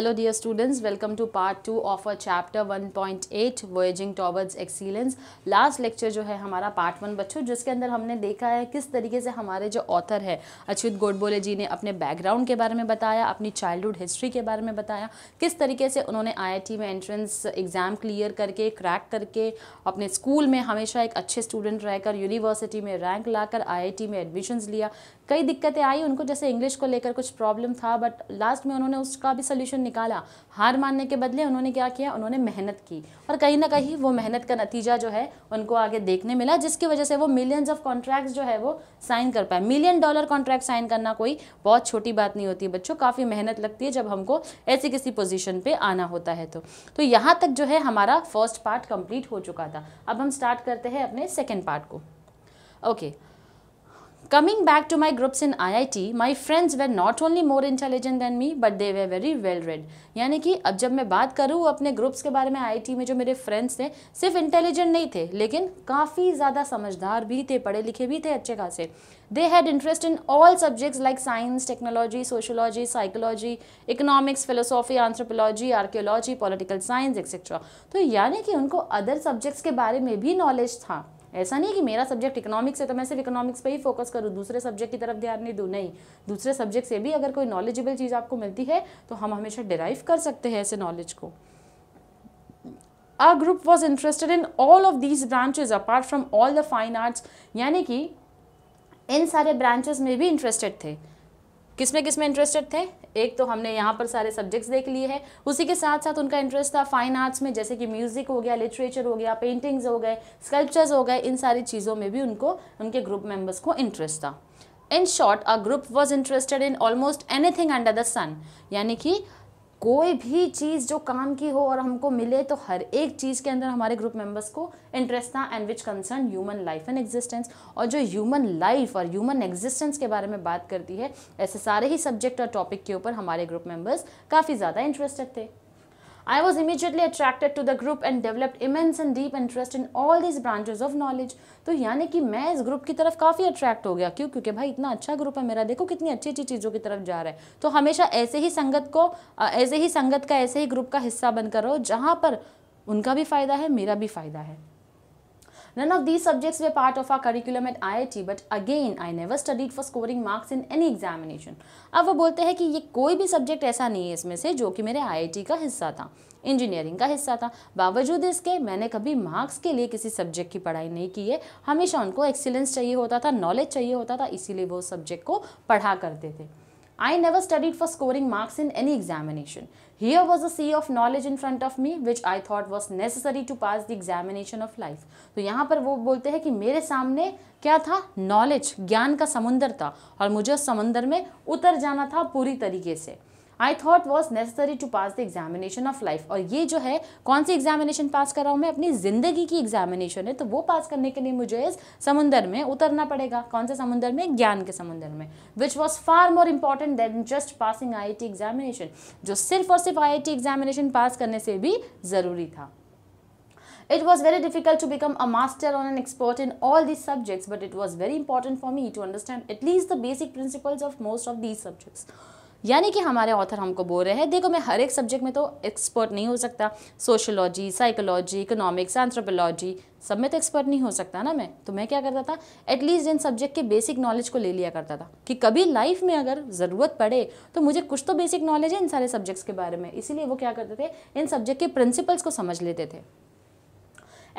Hello dear students welcome to part two of our chapter 1.8 voyaging towards excellence last lecture जो है हमारा part one बच्चों जिसके अंदर हमने देखा है किस तरीके से हमारे जो ऑथर है अच्युत गोडबोले जी ने अपने बैकग्राउंड के बारे में बताया अपनी चाइल्डहुड हिस्ट्री के बारे में बताया किस तरीके से उन्होंने आई में एंट्रेंस एग्जाम क्लियर करके क्रैक करके अपने स्कूल में हमेशा एक अच्छे स्टूडेंट रहकर यूनिवर्सिटी में रैंक लाकर आई में एडमिशन्स लिया कई दिक्कतें आई उनको जैसे इंग्लिश को लेकर कुछ प्रॉब्लम था बट लास्ट में उन्होंने उसका भी सोल्यूशन निकाला हार मानने के बदले उन्होंने क्या किया उन्होंने मेहनत की और कहीं ना कहीं वो मेहनत का नतीजा जो है उनको आगे देखने मिला जिसकी वजह से वो मिलियंस ऑफ कॉन्ट्रैक्ट्स जो है वो साइन कर पाए मिलियन डॉलर कॉन्ट्रैक्ट साइन करना कोई बहुत छोटी बात नहीं होती बच्चों काफ़ी मेहनत लगती है जब हमको ऐसी किसी पोजिशन पर आना होता है तो, तो यहाँ तक जो है हमारा फर्स्ट पार्ट कम्प्लीट हो चुका था अब हम स्टार्ट करते हैं अपने सेकेंड पार्ट को okay okay. Coming back to my groups in IIT, my friends were not only more intelligent than me, but they were very well read. यानी कि अब जब मैं बात करूँ अपने ग्रुप्स के बारे में आई में जो मेरे फ्रेंड्स थे सिर्फ इंटेलिजेंट नहीं थे लेकिन काफ़ी ज़्यादा समझदार भी थे पढ़े लिखे भी थे अच्छे खासे they had interest in all subjects like science technology sociology psychology economics philosophy anthropology archaeology political science etcetera तो यानी कि उनको अदर सब्जेक्ट्स के बारे में भी नॉलेज था ऐसा नहीं कि मेरा सब्जेक्ट इकोनॉमिक्स है तो मैं सिर्फ इकोनॉमिक्स पे ही फोकस करूँ दूसरे सब्जेक्ट की तरफ ध्यान नहीं दूँ नहीं दूसरे सब्जेक्ट से भी अगर कोई नॉलेजेबल चीज़ आपको मिलती है तो हम हमेशा डिराइव कर सकते हैं ऐसे नॉलेज को a group was interested in all of these branches apart from all the fine arts यानी कि इन सारे ब्रांचेस में भी इंटरेस्टेड थे किस में किस में इंटरेस्टेड थे एक तो हमने यहाँ पर सारे सब्जेक्ट्स देख लिए हैं उसी के साथ साथ उनका इंटरेस्ट था फाइन आर्ट्स में जैसे कि म्यूज़िक हो गया लिटरेचर हो गया पेंटिंग्स हो गए स्कल्पचर्स हो गए इन सारी चीज़ों में भी उनको उनके ग्रुप मेम्बर्स को इंटरेस्ट था in short a group was interested in almost anything under the sun यानी कि कोई भी चीज़ जो काम की हो और हमको मिले तो हर एक चीज़ के अंदर हमारे ग्रुप मेंबर्स को इंटरेस्ट था and which concern human life and existence और जो ह्यूमन लाइफ और ह्यूमन एग्जिस्टेंस के बारे में बात करती है ऐसे सारे ही सब्जेक्ट और टॉपिक के ऊपर हमारे ग्रुप मेंबर्स काफ़ी ज़्यादा इंटरेस्टेड थे I was immediately attracted to the group and developed immense and deep interest in all these branches of knowledge. तो यानी कि मैं इस ग्रुप की तरफ काफ़ी अट्रैक्ट हो गया क्यों क्योंकि भाई इतना अच्छा ग्रुप है मेरा देखो कितनी अच्छी अच्छी चीज़ों की तरफ जा रहा है तो हमेशा ऐसे ही संगत को ऐसे ही संगत का ऐसे ही ग्रुप का हिस्सा बनकर रहो जहाँ पर उनका भी फ़ायदा है मेरा भी फ़ायदा है None of these subjects were part of our curriculum at IIT, but again, I never studied for scoring marks in any examination. अब वो बोलते हैं कि ये कोई भी सब्जेक्ट ऐसा नहीं है इसमें से जो कि मेरे आई का हिस्सा था इंजीनियरिंग का हिस्सा था बावजूद इसके मैंने कभी मार्क्स के लिए किसी सब्जेक्ट की पढ़ाई नहीं की है हमेशा उनको एक्सीलेंस चाहिए होता था नॉलेज चाहिए होता था इसीलिए वो सब्जेक्ट को पढ़ा करते थे I never studied for scoring marks in any examination. Here was a sea of knowledge in front of me which I thought was necessary to pass the examination of life. तो यहाँ पर वो बोलते हैं कि मेरे सामने क्या था नॉलेज ज्ञान का समुंदर था और मुझे उस समुंदर में उतर जाना था पूरी तरीके से I thought was necessary to pass the examination of life और ये जो है कौन सी एग्जामिनेशन पास कर रहा हूँ मैं अपनी ज़िंदगी की एग्जामिनेशन है तो वो पास करने के लिए मुझे इस समुंदर में उतरना पड़ेगा कौन से समुंदर में ज्ञान के समुंदर में which was far more important than just passing I I examination जो सिर्फ और सिर्फ आई एग्जामिनेशन पास करने से भी ज़रूरी था It was very difficult to become a master or an expert in all these subjects, but it was very important for me to understand at least the basic principles of most of these subjects. यानी कि हमारे author हमको बोल रहे हैं देखो मैं हर एक सब्जेक्ट में तो एक्सपर्ट नहीं हो सकता सोशोलॉजी साइकोलॉजी इकोनॉमिक्स एंथ्रोपोलॉजी सब में तो एक्सपर्ट नहीं हो सकता ना मैं तो मैं क्या करता था एटलीस्ट इन सब्जेक्ट के बेसिक नॉलेज को ले लिया करता था कि कभी लाइफ में अगर ज़रूरत पड़े तो मुझे कुछ तो बेसिक नॉलेज है इन सारे सब्जेक्ट्स के बारे में इसीलिए वो क्या करते थे इन सब्जेक्ट के प्रिंसिपल्स को समझ लेते थे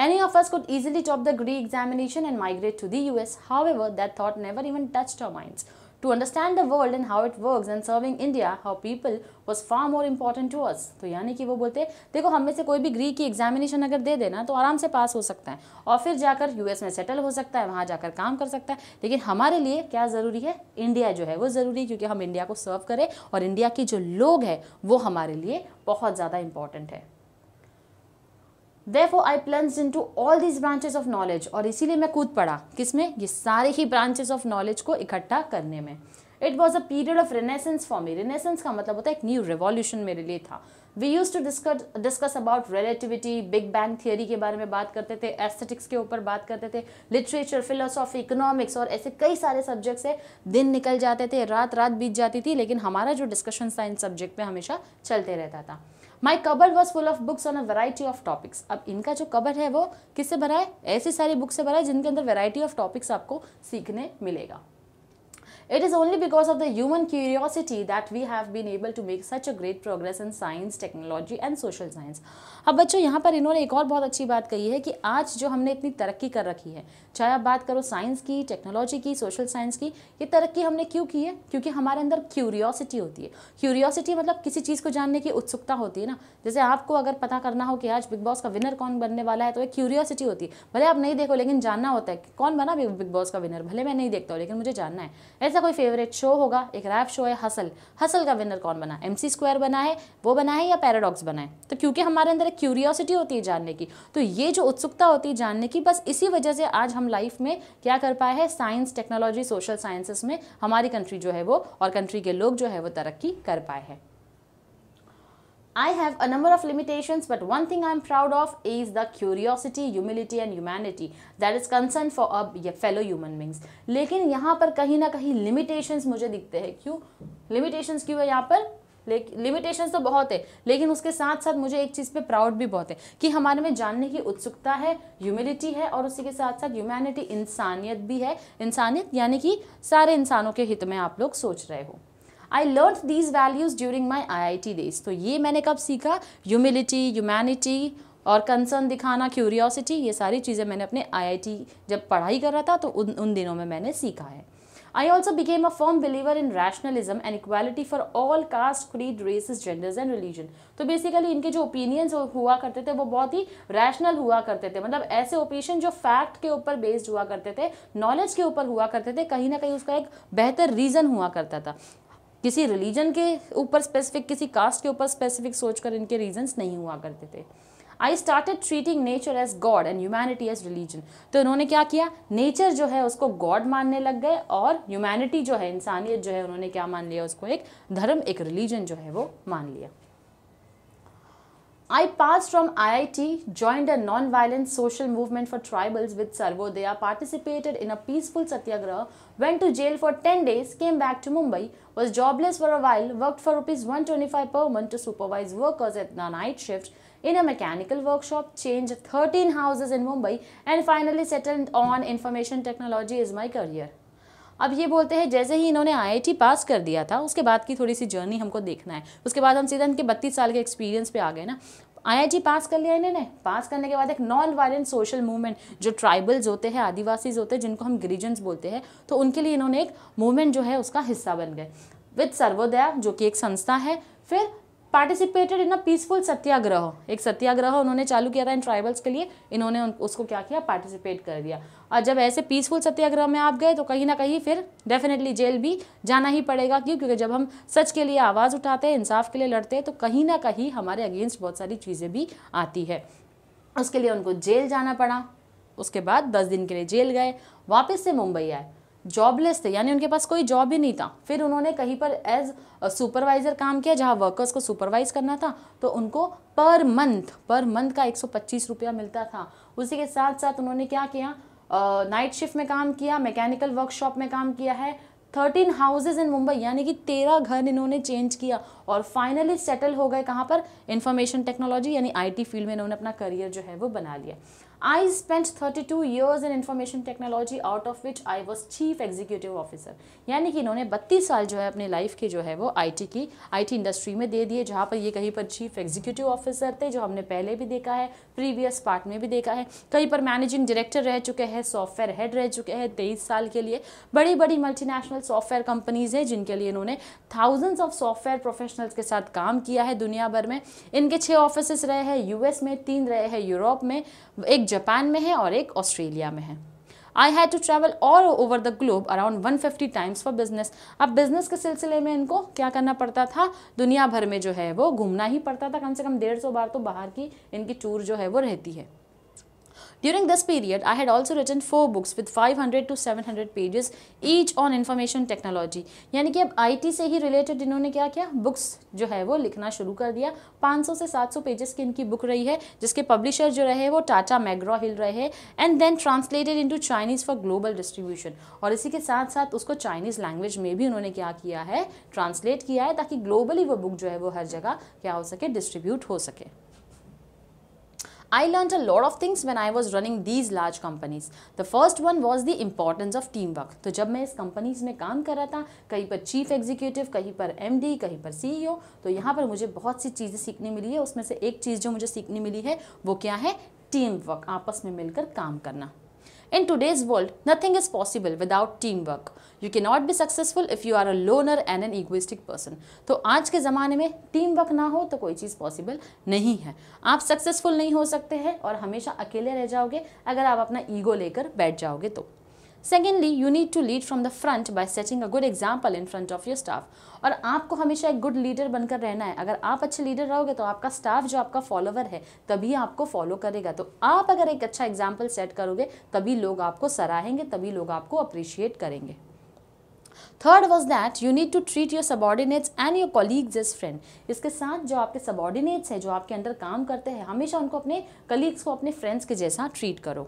Any of us could easily top the GRE examination and migrate to the US. However, that thought never even touched our minds. to understand the world and how it work and serving India how people was far more important to us. तो यानी कि वो बोलते देखो हम में से कोई भी ग्रीक की एग्जामिनेशन अगर दे देना तो आराम से पास हो सकता है और फिर जाकर यू एस में सेटल हो सकता है वहाँ जाकर काम कर सकता है लेकिन हमारे लिए क्या ज़रूरी है इंडिया जो है वो ज़रूरी है क्योंकि हम इंडिया को सर्व करें और इंडिया के जो लोग हैं वो हमारे लिए बहुत ज़्यादा इंपॉर्टेंट है देफ ओ आई into all these branches of knowledge और इसीलिए मैं कूद पड़ा किसमें ये सारे ही ब्रांचेज ऑफ नॉलेज को इकट्ठा करने में it was a period of renaissance for me renaissance का मतलब होता है एक न्यू रेवॉल्यूशन मेरे लिए था we use to discuss discuss about relativity big bang theory के बारे में बात करते थे एस्थेटिक्स के ऊपर बात करते थे लिटरेचर फिलोसॉफी इकोनॉमिक्स और ऐसे कई सारे सब्जेक्ट्स है दिन निकल जाते थे रात रात बीत जाती थी लेकिन हमारा जो डिस्कशन था इन सब्जेक्ट में हमेशा चलते रहता था my cupboard was full of books on a variety of topics अब इनका जो कबर है वो किससे भरा है ऐसी सारी बुक से भरा है जिनके अंदर वेराइटी ऑफ टॉपिक्स आपको सीखने मिलेगा It is only because of the human curiosity that we have been able to make such a great progress in science, technology and social science. अब बच्चों यहाँ पर इन्होंने एक और बहुत अच्छी बात कही है कि आज जो हमने इतनी तरक्की कर रखी है चाहे आप बात करो साइंस की टेक्नोलॉजी की सोशल साइंस की ये तरक्की हमने क्यों की है क्योंकि हमारे अंदर क्यूरियोसिटी होती है क्यूरियोसिटी मतलब किसी चीज़ को जानने की उत्सुकता होती है ना जैसे आपको अगर पता करना हो कि आज बिग बॉस का विनर कौन बनने वाला है तो एक क्यूरियोसिटी होती है भले आप नहीं देखो लेकिन जानना होता है कौन बना बिग बॉस का विनर भले मैं नहीं देखता हूँ लेकिन मुझे जानना है ऐसा कोई फेवरेट शो होगा एक रैप शो है हसल हसल का विनर कौन बना एम स्क्वायर बना है वो बना है या पैराडॉक्स बना है तो क्योंकि हमारे अंदर एक क्यूरियोसिटी होती है जानने की तो ये जो उत्सुकता होती है जानने की बस इसी वजह से आज हम लाइफ में क्या कर पाए हैं साइंस टेक्नोलॉजी सोशल साइंसेस में हमारी कंट्री जो है वो और कंट्री के लोग जो है वो तरक्की कर पाए हैं I have a number of limitations, but one thing I'm proud of is the curiosity, humility and humanity that is concern for a fellow human beings. लेकिन यहाँ पर कहीं ना कहीं limitations मुझे दिखते हैं क्यों limitations क्यों है यहाँ पर लिमिटेशंस तो बहुत है लेकिन उसके साथ साथ मुझे एक चीज़ पे प्राउड भी बहुत है कि हमारे में जानने की उत्सुकता है ह्यूमिलिटी है और उसी के साथ साथ ह्यूमैनिटी इंसानियत भी है इंसानियत यानी कि सारे इंसानों के हित में आप लोग सोच रहे हो I learn these values during my I I T days तो ये मैंने कब सीखा ह्यूमिलिटी ह्यूमैनिटी और कंसर्न दिखाना क्यूरियोसिटी ये सारी चीज़ें मैंने अपने आई आई टी जब पढ़ाई कर रहा था तो उन उन दिनों में मैंने सीखा है I also became a firm believer in rationalism and equality for all caste creed races genders and religion तो बेसिकली इनके जो ओपिनियंस हुआ करते थे वो बहुत ही रैशनल हुआ करते थे मतलब ऐसे ओपिनियन जो फैक्ट के ऊपर बेस्ड हुआ करते थे नॉलेज के ऊपर हुआ करते थे कहीं ना कहीं उसका एक बेहतर रीज़न हुआ करता था किसी रिलीजन के ऊपर स्पेसिफिक किसी कास्ट के ऊपर स्पेसिफिक सोचकर इनके रीजंस नहीं हुआ करते थे I started treating nature as god and humanity as religion तो इन्होंने क्या किया नेचर जो है उसको गॉड मानने लग गए और ह्यूमैनिटी जो है इंसानियत जो है उन्होंने क्या मान लिया उसको एक धर्म एक रिलीजन जो है वो मान लिया I passed from IIT, joined a non-violent social movement for tribals with Sarvodaya, participated in a peaceful satyagraha, went to jail for 10 days, came back to Mumbai, was jobless for a while, worked for rupees 125 per month to supervise workers at the night shift in a mechanical workshop, changed 13 houses in Mumbai and finally settled on information technology as my career. अब ये बोलते हैं जैसे ही इन्होंने IIT पास कर दिया था उसके बाद की थोड़ी सी जर्नी हमको देखना है उसके बाद हम सीधा इनके बत्तीस साल के एक्सपीरियंस पे आ गए ना आईआईटी पास कर लिया इन्होंने पास करने के बाद एक नॉन वायलेंट सोशल मूवमेंट जो ट्राइबल्स होते हैं आदिवासीज होते हैं जिनको हम ग्रीजन्स बोलते हैं तो उनके लिए इन्होंने एक मूवमेंट जो है उसका हिस्सा बन गए विद सर्वोदया जो कि एक संस्था है फिर पार्टिसिपेटेड इन अ पीसफुल सत्याग्रह एक सत्याग्रह उन्होंने चालू किया था इन ट्राइबल्स के लिए इन्होंने उसको क्या किया पार्टिसिपेट कर दिया और जब ऐसे पीसफुल सत्याग्रह में आप गए तो कहीं ना कहीं फिर डेफिनेटली जेल भी जाना ही पड़ेगा क्यों क्योंकि जब हम सच के लिए आवाज़ उठाते हैं इंसाफ के लिए लड़ते हैं तो कहीं ना कहीं हमारे अगेंस्ट बहुत सारी चीज़ें भी आती है उसके लिए उनको जेल जाना पड़ा उसके बाद दस दिन के लिए जेल गए वापस से मुंबई आए जॉबलेस थे यानी उनके पास कोई जॉब ही नहीं था फिर उन्होंने कहीं पर एज सुपरवाइज़र काम किया जहाँ वर्कर्स को सुपरवाइज करना था तो उनको पर मंथ पर मंथ का एक सौ रुपया मिलता था उसी के साथ साथ उन्होंने क्या किया नाइट uh, शिफ्ट में काम किया मैकेनिकल वर्कशॉप में काम किया है थर्टीन हाउसेज इन मुंबई यानी कि तेरह घर इन्होंने चेंज किया और फाइनली सेटल हो गए कहाँ पर इंफॉर्मेशन टेक्नोलॉजी यानी आईटी फील्ड में इन्होंने अपना करियर जो है वो बना लिया I spend thirty two years in information technology out of which I was chief executive officer यानी कि इन्होंने बत्तीस साल जो है अपने लाइफ के जो है वो आई टी की आई टी इंडस्ट्री में दे दिए जहाँ पर ये कहीं पर चीफ एग्जीक्यूटिव ऑफिसर थे जो हमने पहले भी देखा है प्रीवियस पार्ट में भी देखा है कहीं पर मैनेजिंग डायरेक्टर रह चुके हैं सॉफ्टवेयर हेड रह चुके हैं तेईस साल के लिए बड़ी बड़ी मल्टीनेशनल सॉफ्टवेयर कंपनीज़ हैं जिनके लिए इन्होंने थाउजेंड्स ऑफ सॉफ्टवेयर प्रोफेशनल्स के साथ काम किया है दुनिया भर में इनके छः ऑफिस रहे हैं यूएस में तीन रहे हैं यूरोप में एक जापान में है और एक ऑस्ट्रेलिया में है I had to travel all over the globe around 150 times for business अब बिजनेस के सिलसिले में इनको क्या करना पड़ता था दुनिया भर में जो है वो घूमना ही पड़ता था कम से कम डेढ़ सौ बार तो बाहर की इनकी टूर जो है वो रहती है During this period, I had also written four books with 500 to 700 pages each on information technology. यानी कि अब टी से ही रिलेटेड इन्होंने क्या किया बुक्स जो है वो लिखना शुरू कर दिया 500 से 700 पेजेस की इनकी बुक रही है जिसके पब्लिशर जो रहे वो टाटा मैग्रो हिल रहे and then translated into Chinese for global distribution और इसी के साथ साथ उसको चाइनीज़ लैंग्वेज में भी उन्होंने क्या किया है ट्रांसलेट किया है ताकि ग्लोबली वो बुक जो है वो हर जगह क्या हो सके डिस्ट्रीब्यूट हो सके I learned a lot of things when I was running these large companies. The first one was the importance of teamwork. तो जब मैं इस कंपनीज में काम कर रहा था कहीं पर चीफ एग्जीक्यूटिव कहीं पर डी कहीं पर सीईओ e तो यहाँ पर मुझे बहुत सी चीज़ें सीखने मिली है उसमें से एक चीज़ जो मुझे सीखने मिली है वो क्या है टीम वर्क आपस में मिलकर काम करना In today's world, nothing is possible without teamwork. You can not be successful if you are a loner and an egoistic person तो आज के ज़माने में टीम वर्क ना हो तो कोई चीज़ पॉसिबल नहीं है आप सक्सेसफुल नहीं हो सकते हैं और हमेशा अकेले रह जाओगे अगर आप अपना ईगो लेकर बैठ जाओगे तो secondly you need to lead from the front by setting a good example in front of your staff और आपको हमेशा एक गुड लीडर बनकर रहना है अगर आप अच्छे लीडर रहोगे तो आपका स्टाफ जो आपका फॉलोवर है तभी आपको फॉलो करेगा तो आप अगर एक अच्छा एग्जाम्पल सेट करोगे तभी लोग आपको सराहेंगे तभी लोग आपको अप्रिशिएट करेंगे third was that you need to treat your subordinates and your colleagues as friend इसके साथ जो आपके सबॉर्डिनेट्स हैं जो आपके अंडर काम करते हैं हमेशा उनको अपने कलीग्स को अपने फ्रेंड्स के जैसा ट्रीट करो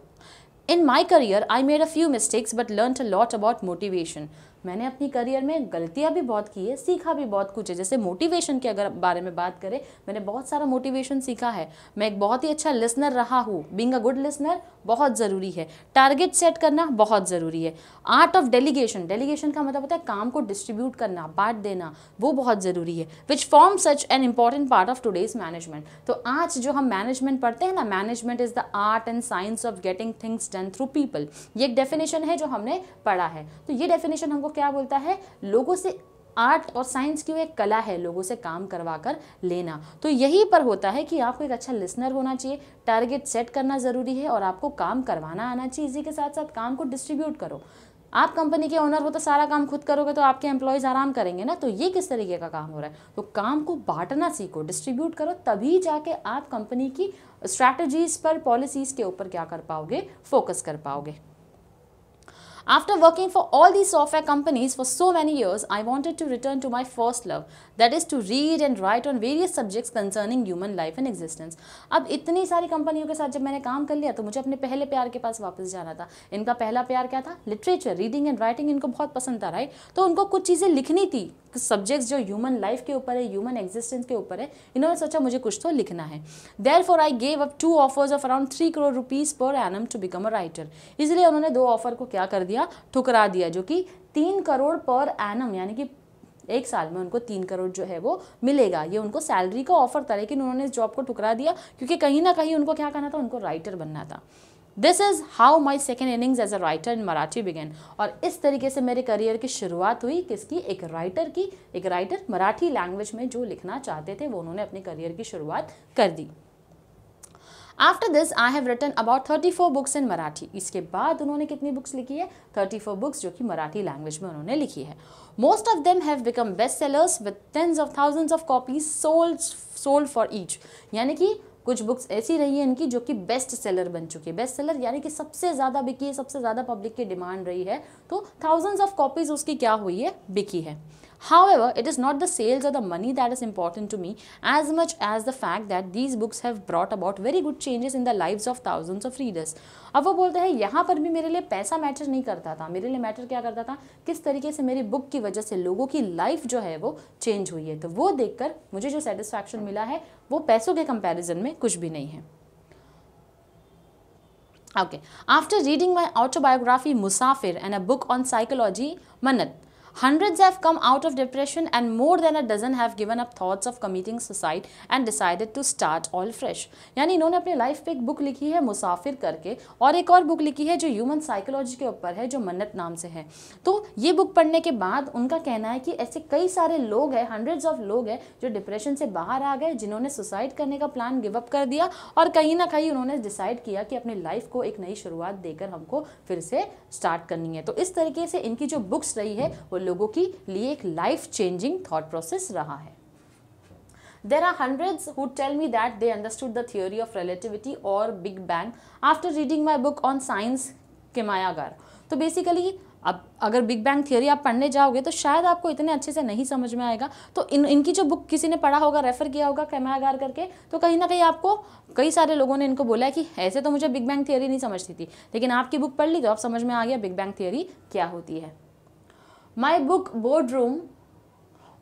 In my career, I made a few mistakes but learnt a lot about motivation. मैंने अपनी करियर में गलतियाँ भी बहुत की है सीखा भी बहुत कुछ है जैसे मोटिवेशन के अगर बारे में बात करें मैंने बहुत सारा मोटिवेशन सीखा है मैं एक बहुत ही अच्छा लिसनर रहा हूँ बींग अ गुड लिसनर बहुत ज़रूरी है टारगेट सेट करना बहुत ज़रूरी है आर्ट ऑफ डेलीगेशन डेलीगेशन का मतलब होता है काम को डिस्ट्रीब्यूट करना बांट देना वो बहुत ज़रूरी है which form such an important part of today's management तो आज जो हम मैनेजमेंट पढ़ते हैं ना management is the art and science of getting things done through people ये एक डेफिनेशन है जो हमने पढ़ा है तो ये डेफिनेशन हमको क्या बोलता है लोगों से आर्ट और साइंस की वो एक कला है लोगों से काम करवा कर लेना तो यही पर होता है कि आपको एक अच्छा लिसनर होना चाहिए टारगेट सेट करना ज़रूरी है और आपको काम करवाना आना चाहिए इसी के साथ साथ काम को डिस्ट्रीब्यूट करो आप कंपनी के ओनर हो तो सारा काम खुद करोगे तो आपके एम्प्लॉयज़ आराम करेंगे ना तो ये किस तरीके का काम हो रहा है तो काम को बांटना सीखो डिस्ट्रीब्यूट करो तभी जाके आप कंपनी की स्ट्रैटेजीज़ पर पॉलिसीज़ के ऊपर क्या कर पाओगे फोकस कर पाओगे After working for all these software companies for so many years, I wanted to return to my first love, that is to read and write on various subjects concerning human life and existence अब इतनी सारी कंपनियों के साथ जब मैंने काम कर लिया तो मुझे अपने पहले प्यार के पास वापस जाना था इनका पहला प्यार क्या था लिटरेचर रीडिंग एंड राइटिंग इनको बहुत पसंद था राइट तो उनको कुछ चीज़ें लिखनी थी सब्जेक्ट्स जो ह्यूमन लाइफ के ऊपर है ह्यूमन एग्जिस्टेंस के ऊपर है इन्होंने सोचा मुझे कुछ तो लिखना है therefore I gave up two offers of around three crore rupees per annum to become a writer इसलिए उन्होंने दो ऑफर को क्या कर दिया ठुकरा दिया जो कि तीन करोड़ पर एनम यानी कि एक साल में उनको तीन करोड़ जो है वो मिलेगा ये उनको सैलरी का ऑफर था लेकिन उन्होंने इस जॉब को ठुकरा दिया क्योंकि कहीं ना कहीं उनको क्या करना था उनको राइटर बनना था this is how my second innings as a writer in Marathi began और इस तरीके से मेरे करियर की शुरुआत हुई किसकी एक राइटर की एक राइटर मराठी लैंग्वेज में जो लिखना चाहते थे वो उन्होंने अपने करियर की शुरुआत कर दी after this I have written about thirty four books in Marathi इसके बाद उन्होंने कितनी बुक्स लिखी है थर्टी फोर बुक्स जो कि मराठी लैंग्वेज में उन्होंने लिखी है most of them have become best sellers with tens of thousands of copies sold sold for each यानी कि कुछ बुक्स ऐसी रही हैं इनकी जो कि बेस्ट सेलर बन चुकी है बेस्ट सेलर यानी कि सबसे ज़्यादा बिकी है सबसे ज़्यादा पब्लिक की डिमांड रही है तो थाउजेंड्स ऑफ कॉपीज़ उसकी क्या हुई है बिकी है however it is not the sales or the money that is important to me as much as the fact that these books have brought about very good changes in the lives of thousands of readers अब वो बोलते हैं यहाँ पर भी मेरे लिए पैसा मैटर नहीं करता था मेरे लिए मैटर क्या करता था किस तरीके से मेरी बुक की वजह से लोगों की लाइफ जो है वो चेंज हुई है तो वो देखकर मुझे जो सेटिस्फैक्शन मिला है वो पैसों के कंपैरिजन में कुछ भी नहीं है okay after reading my autobiography Musafir and a book on psychology Mannat Hundreds have come out of depression and more than a dozen have given up thoughts of committing suicide and decided to start all fresh. यानी इन्होंने अपनी life पे एक book लिखी है मुसाफिर करके और एक और बुक लिखी है जो ह्यूमन साइकोलॉजी के ऊपर है जो मन्नत नाम से है तो ये बुक पढ़ने के बाद उनका कहना है कि ऐसे कई सारे लोग हैं हंड्रेड्स ऑफ लोग हैं जो डिप्रेशन से बाहर आ गए जिन्होंने सुसाइड करने का प्लान गिव अप कर दिया और कहीं ना कहीं उन्होंने डिसाइड किया कि अपनी लाइफ को एक नई शुरुआत देकर हमको फिर से स्टार्ट करनी है तो इस तरीके से इनकी जो बुक्स रही है वो लोगों के लिए एक लाइफ चेंजिंग थॉट प्रोसेस रहा है there are are who tell me that they understood the theory of relativity और big bang after reading my book on science के Kimayagar. तो बेसिकली अब अगर बिग बैंग थियोरी आप पढ़ने जाओगे तो शायद आपको इतने अच्छे से नहीं समझ में आएगा तो इन इनकी जो बुक किसी ने पढ़ा होगा रेफ़र किया होगा कैमागार करके तो कहीं ना कहीं आपको कई सारे लोगों ने इनको बोला है कि ऐसे तो मुझे बिग बैंग थियोरी नहीं समझती थी लेकिन आपकी बुक पढ़ ली तो आप समझ में आ गया बिग बैंग थियोरी क्या होती है my book board room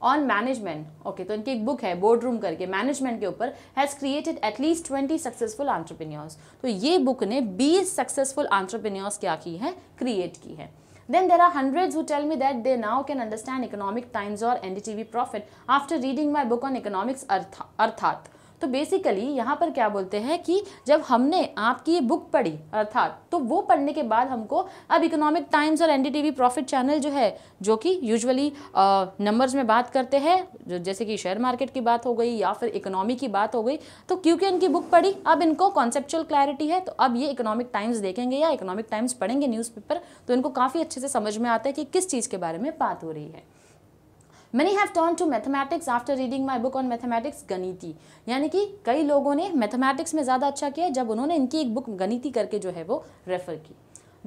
on management okay तो इनकी एक बुक है बोर्ड रूम करके मैनेजमेंट के ऊपर has created at least twenty successful entrepreneurs तो ये बुक ने बीस सक्सेसफुल आंट्रप्रेन्योर्स क्या की है क्रिएट की है Then there are hundreds who tell me that they now can understand economic times or NDTV profit after reading my book on economics Arthat. तो बेसिकली यहाँ पर क्या बोलते हैं कि जब हमने आपकी ये बुक पढ़ी अर्थात तो वो पढ़ने के बाद हमको अब इकोनॉमिक टाइम्स और एनडीटीवी प्रॉफिट चैनल जो है जो कि यूजुअली नंबर्स में बात करते हैं जैसे कि शेयर मार्केट की बात हो गई या फिर इकोनॉमी की बात हो गई तो क्योंकि इनकी बुक पढ़ी अब इनको कॉन्सेप्चुअल क्लैरिटी है तो अब ये इकोनॉमिक टाइम्स देखेंगे या इकोनॉमिक टाइम्स पढ़ेंगे न्यूज़पेपर तो इनको काफ़ी अच्छे से समझ में आता है कि किस चीज़ के बारे में बात हो रही है many have turn to mathematics after reading my book on mathematics Ganiti यानी कि कई लोगों ने मैथमेटिक्स में ज़्यादा अच्छा किया जब उन्होंने इनकी एक बुक गणिति करके जो है वो रेफ़र की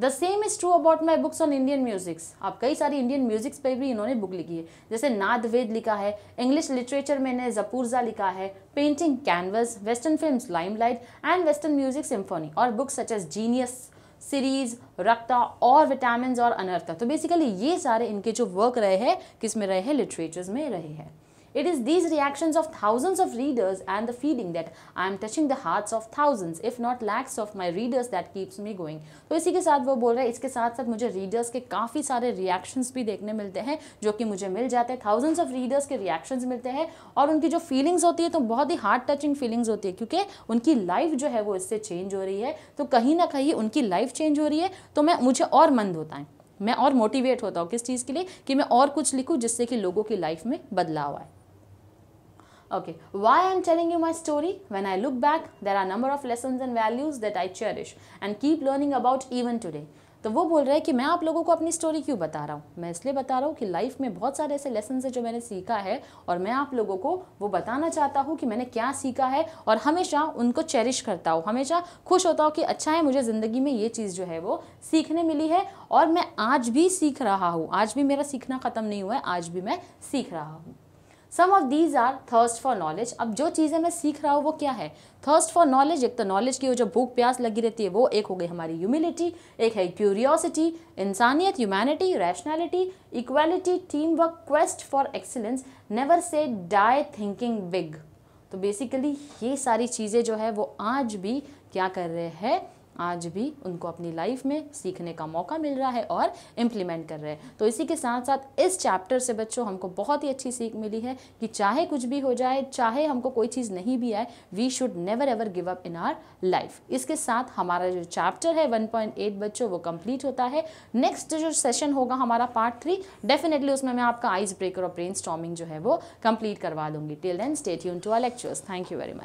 the same is true about my books on Indian musics आप कई सारी इंडियन म्यूजिक्स पर भी इन्होंने बुक लिखी है जैसे नाद वेद लिखा है इंग्लिश लिटरेचर में इन्हें जपूर्जा लिखा है painting canvas western film lime light and western music symphony और books such as genius series रक्ता और विटामिन और अनर्था तो बेसिकली ये सारे इनके जो वर्क रहे हैं किस में रहे हैं लिटरेचर्स में रहे हैं It is these reactions of thousands of readers and the feeling that I am touching the hearts of thousands if not lakhs of my readers that keeps me going. तो इसी के साथ वो बोल रहा है इसके साथ साथ मुझे रीडर्स के काफ़ी सारे रिएक्शंस भी देखने मिलते हैं जो कि मुझे मिल जाते हैं थाउजेंड्स ऑफ रीडर्स के रिएक्शंस मिलते हैं और उनकी जो फीलिंग्स होती है तो बहुत ही हार्ट टचिंग फीलिंग्स होती है क्योंकि उनकी लाइफ जो है वो इससे चेंज हो रही है तो कहीं ना कहीं उनकी लाइफ चेंज हो रही है तो मैं मुझे और मंद होता है मैं और मोटिवेट होता हूँ किस चीज़ के लिए कि मैं और कुछ लिखूँ जिससे कि लोगों की लाइफ में बदलाव आए Okay, why I'm telling you my story? When I look back, there are number of lessons and values that I cherish and keep learning about even today. तो वो बोल रहा है कि मैं आप लोगों को अपनी स्टोरी क्यों बता रहा हूँ मैं इसलिए बता रहा हूँ कि लाइफ में बहुत सारे ऐसे लेसन है जो मैंने सीखा है और मैं आप लोगों को वो बताना चाहता हूँ कि मैंने क्या सीखा है और हमेशा उनको चेरिश करता हूँ हमेशा खुश होता हूँ कि अच्छा है मुझे ज़िंदगी में ये चीज़ जो है वो सीखने मिली है और मैं आज भी सीख रहा हूँ आज भी मेरा सीखना ख़त्म नहीं हुआ है आज भी मैं सीख रहा हूँ some of these are thirst for knowledge अब जो चीज़ें मैं सीख रहा हूँ वो क्या है थर्स्ट फॉर नॉलेज एक तो नॉलेज की वो जो भूख प्यास लगी रहती है वो एक हो गई हमारी ह्यूमिलिटी एक है क्यूरियोसिटी इंसानियत humanity rationality equality team work quest for excellence never say die thinking big तो बेसिकली ये सारी चीज़ें जो है वो आज भी क्या कर रहे हैं आज भी उनको अपनी लाइफ में सीखने का मौका मिल रहा है और इम्प्लीमेंट कर रहे हैं तो इसी के साथ साथ इस चैप्टर से बच्चों हमको बहुत ही अच्छी सीख मिली है कि चाहे कुछ भी हो जाए चाहे हमको कोई चीज़ नहीं भी आए we should never ever give up in our life इसके साथ हमारा जो चैप्टर है वन बच्चों वो कम्प्लीट होता है नेक्स्ट जो सेशन होगा हमारा पार्ट थ्री डेफिनेटली उसमें मैं आपका आइस ब्रेकर और ब्रेन जो है वो कम्प्लीट करवा दूंगी टिल देन स्टेट यून to our lectures thank you very much